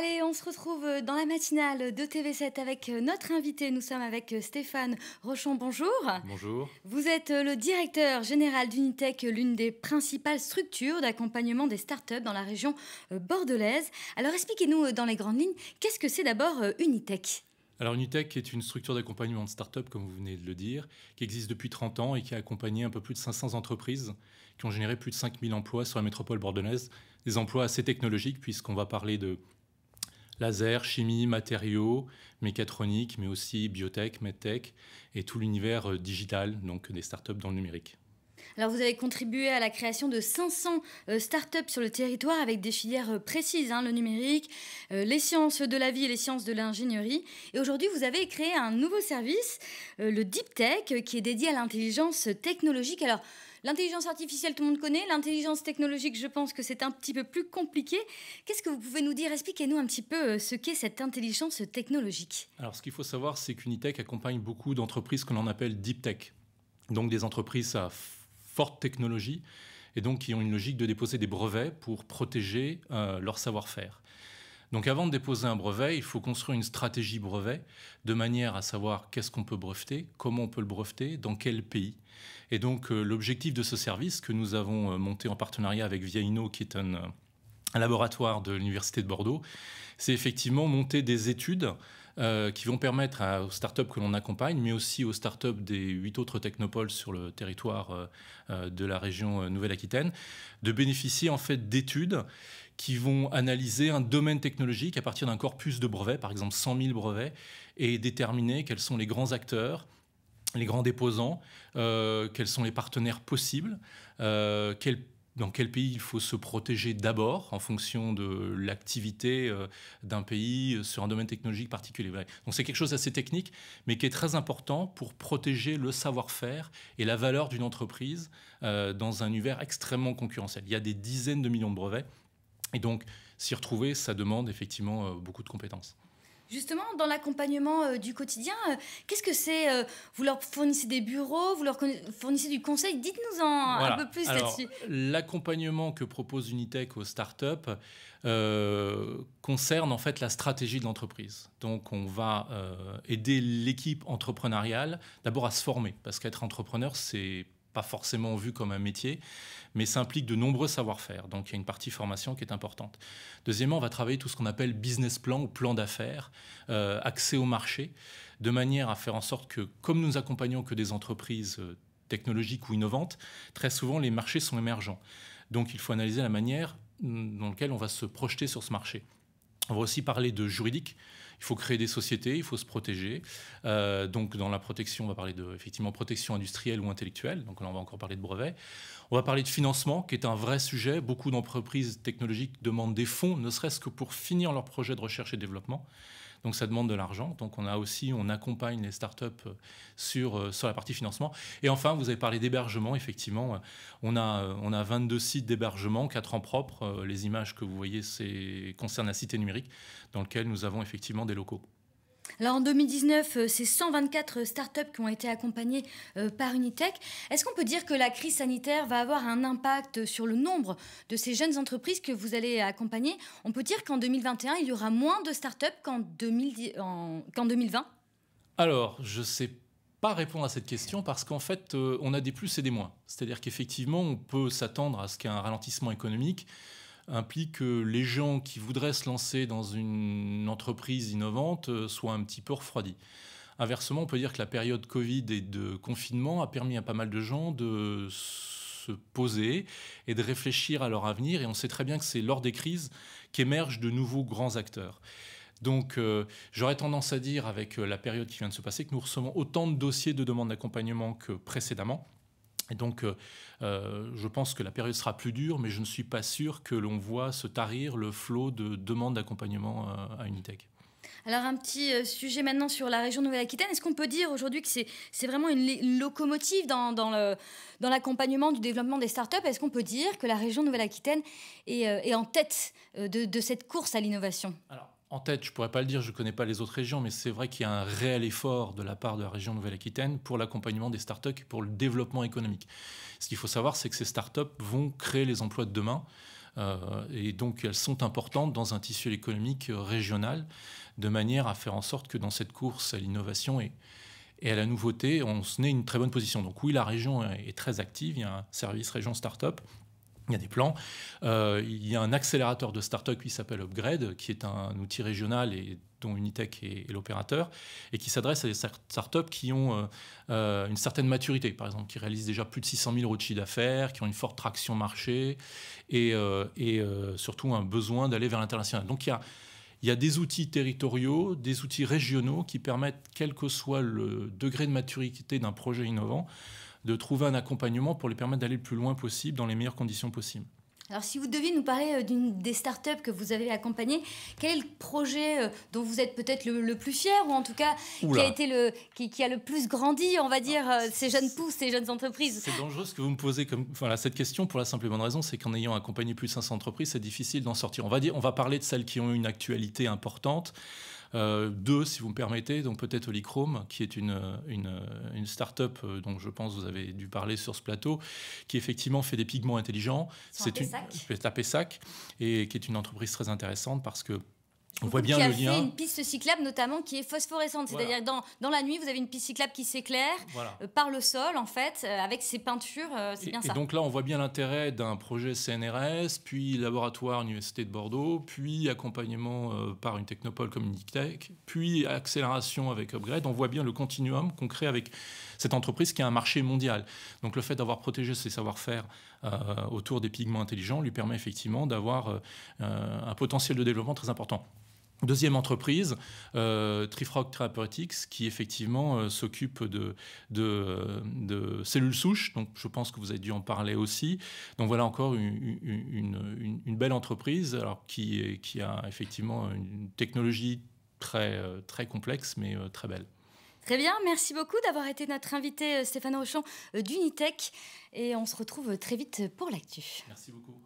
Allez, on se retrouve euh, dans la matinale de TV7 avec euh, notre invité. Nous sommes avec euh, Stéphane Rochon. Bonjour. Bonjour. Vous êtes le directeur général d'Unitech, l'une des principales structures d'accompagnement des startups dans la région bordelaise. Alors expliquez-nous dans les grandes lignes, qu'est-ce que c'est d'abord Unitech alors Unitech est une structure d'accompagnement de startups, up comme vous venez de le dire, qui existe depuis 30 ans et qui a accompagné un peu plus de 500 entreprises qui ont généré plus de 5000 emplois sur la métropole bordelaise. Des emplois assez technologiques puisqu'on va parler de laser, chimie, matériaux, mécatronique, mais aussi biotech, medtech et tout l'univers euh, digital, donc des startups dans le numérique. Alors vous avez contribué à la création de 500 euh, startups sur le territoire avec des filières euh, précises, hein, le numérique, les sciences de la vie et les sciences de l'ingénierie. Et aujourd'hui, vous avez créé un nouveau service, le Deep Tech, qui est dédié à l'intelligence technologique. Alors L'intelligence artificielle, tout le monde connaît. L'intelligence technologique, je pense que c'est un petit peu plus compliqué. Qu'est-ce que vous pouvez nous dire Expliquez-nous un petit peu euh, ce qu'est cette intelligence technologique. Alors, ce qu'il faut savoir, c'est qu'Unitech accompagne beaucoup d'entreprises que l'on appelle deep tech, donc des entreprises à forte technologie et donc qui ont une logique de déposer des brevets pour protéger euh, leur savoir-faire. Donc avant de déposer un brevet, il faut construire une stratégie brevet de manière à savoir qu'est-ce qu'on peut breveter, comment on peut le breveter, dans quel pays. Et donc euh, l'objectif de ce service que nous avons euh, monté en partenariat avec Viaino, qui est un, euh, un laboratoire de l'Université de Bordeaux, c'est effectivement monter des études euh, qui vont permettre aux startups que l'on accompagne, mais aussi aux startups des huit autres technopoles sur le territoire euh, euh, de la région Nouvelle-Aquitaine, de bénéficier en fait d'études qui vont analyser un domaine technologique à partir d'un corpus de brevets, par exemple 100 000 brevets, et déterminer quels sont les grands acteurs, les grands déposants, quels sont les partenaires possibles, quels dans quel pays il faut se protéger d'abord en fonction de l'activité euh, d'un pays euh, sur un domaine technologique particulier. Donc c'est quelque chose d'assez technique, mais qui est très important pour protéger le savoir-faire et la valeur d'une entreprise euh, dans un univers extrêmement concurrentiel. Il y a des dizaines de millions de brevets, et donc s'y retrouver, ça demande effectivement beaucoup de compétences. Justement, dans l'accompagnement euh, du quotidien, euh, qu'est-ce que c'est euh, Vous leur fournissez des bureaux, vous leur fournissez du conseil Dites-nous en un peu plus là-dessus. L'accompagnement que propose Unitech aux startups concerne en fait la stratégie de l'entreprise. Donc, on va aider l'équipe entrepreneuriale d'abord à se former, parce qu'être entrepreneur, c'est pas forcément vu comme un métier, mais ça implique de nombreux savoir-faire. Donc il y a une partie formation qui est importante. Deuxièmement, on va travailler tout ce qu'on appelle business plan ou plan d'affaires, euh, accès au marché, de manière à faire en sorte que, comme nous accompagnons que des entreprises euh, technologiques ou innovantes, très souvent les marchés sont émergents. Donc il faut analyser la manière hum, dans laquelle on va se projeter sur ce marché. On va aussi parler de juridique. Il faut créer des sociétés, il faut se protéger. Euh, donc dans la protection, on va parler de effectivement protection industrielle ou intellectuelle. Donc là, on va encore parler de brevets. On va parler de financement, qui est un vrai sujet. Beaucoup d'entreprises technologiques demandent des fonds, ne serait-ce que pour finir leur projet de recherche et développement. Donc ça demande de l'argent. Donc on a aussi, on accompagne les startups euh, sur, euh, sur la partie financement. Et enfin, vous avez parlé d'hébergement. Effectivement, euh, on a, on a 22 sites d'hébergement, 4 en propre. Les images que vous voyez, c'est concernent la cité numérique dans lequel nous avons effectivement des locaux. Alors en 2019, euh, c'est 124 euh, startups qui ont été accompagnées euh, par Unitech. Est-ce qu'on peut dire que la crise sanitaire va avoir un impact sur le nombre de ces jeunes entreprises que vous allez accompagner On peut dire qu'en 2021, il y aura moins de startups qu'en 2020 Alors, je ne sais pas répondre à cette question parce qu'en fait, on a des plus et des moins. C'est-à-dire qu'effectivement, on peut s'attendre à ce qu'il y ait un ralentissement économique implique que les gens qui voudraient se lancer dans une entreprise innovante euh, soient un petit peu refroidis. Inversement, on peut dire que la période Covid et de confinement a permis à pas mal de gens de se poser et de réfléchir à leur avenir. Et on sait très bien que c'est lors des crises qu'émergent de nouveaux grands acteurs. Donc, euh, j'aurais tendance à dire, avec euh, la période qui vient de se passer, que nous recevons autant de dossiers de demande d'accompagnement que précédemment. Et donc, euh, euh, je pense que la période sera plus dure, mais je ne suis pas sûr que l'on voit se tarir le flot de demandes d'accompagnement euh, à Unitec. Alors un petit sujet maintenant sur la région Nouvelle-Aquitaine. Est-ce qu'on peut dire aujourd'hui que c'est vraiment une, locomotive dans, dans l'accompagnement du développement des startups Est-ce qu'on peut dire que la région Nouvelle-Aquitaine est, en tête de, cette course à l'innovation en tête, je ne pourrais pas le dire, je ne connais pas les autres régions, mais c'est vrai qu'il y a un réel effort de la part de la région Nouvelle-Aquitaine pour l'accompagnement des startups et pour le développement économique. Ce qu'il faut savoir, c'est que ces startups vont créer les emplois de demain. Euh, et donc elles sont importantes dans un tissu économique euh, régional, de manière à faire en sorte que dans cette course à l'innovation et, à la nouveauté, on se met une très bonne position. Donc oui, la région est très active, il y a un service région startup, il y a des plans. Euh, il y a un accélérateur de start-up qui s'appelle Upgrade, qui est un outil régional et dont Unitech est, l'opérateur, et qui s'adresse à des start up qui ont euh, euh, une certaine maturité, par exemple, qui réalisent déjà plus de 600 000 euros d'affaires, qui ont une forte traction marché, et, surtout un besoin d'aller vers l'international. Donc il y a des outils territoriaux, des outils régionaux qui permettent, quel que soit le degré de maturité d'un projet innovant, de trouver un accompagnement pour les permettre d'aller le plus loin possible dans les meilleures conditions possibles. Alors, si vous deviez nous parler euh, d'une des startups que vous avez accompagnées, quel est le projet euh, dont vous êtes peut-être le, plus fier, ou en tout cas qui a, été le, qui, a le plus grandi, on va dire, ah, euh, ces jeunes pousses, ces jeunes entreprises C'est dangereux ce que vous me posez comme, voilà, cette question pour la simple et bonne raison, c'est qu'en ayant accompagné plus de 500 entreprises, c'est difficile d'en sortir. On va, dire, on va parler de celles qui ont une actualité importante. Euh, deux, si vous me permettez, donc peut-être Olychrome, qui est une, une, start-up euh, dont je pense vous avez dû parler sur ce plateau, qui effectivement fait des pigments intelligents. C'est une à et qui est une entreprise très intéressante parce que on voit bien qui a lien. fait une piste cyclable notamment qui est phosphorescente, c'est-à-dire dans, dans la nuit vous avez une piste cyclable qui s'éclaire euh, par le sol en fait euh, avec ses peintures, euh, c'est bien ça. Et donc là on voit bien l'intérêt d'un projet CNRS, puis laboratoire Université de Bordeaux, puis accompagnement par une technopole comme Tech, puis accélération avec Upgrade. On voit bien le continuum qu'on crée avec cette entreprise qui a un marché mondial. Donc le fait d'avoir protégé ses savoir-faire autour des pigments intelligents lui permet effectivement d'avoir un potentiel de développement très important. Deuxième entreprise, euh, Trifrog Therapeutics, qui effectivement euh, s'occupe de, de, cellules souches. Donc, je pense que vous avez dû en parler aussi. Donc, voilà encore une, belle entreprise alors, qui, qui a effectivement une technologie très, euh, très complexe, mais euh, très belle. Très bien, merci beaucoup d'avoir été notre invité Stéphane Rochon d'Unitech. Et on se retrouve très vite pour l'actu. Merci beaucoup.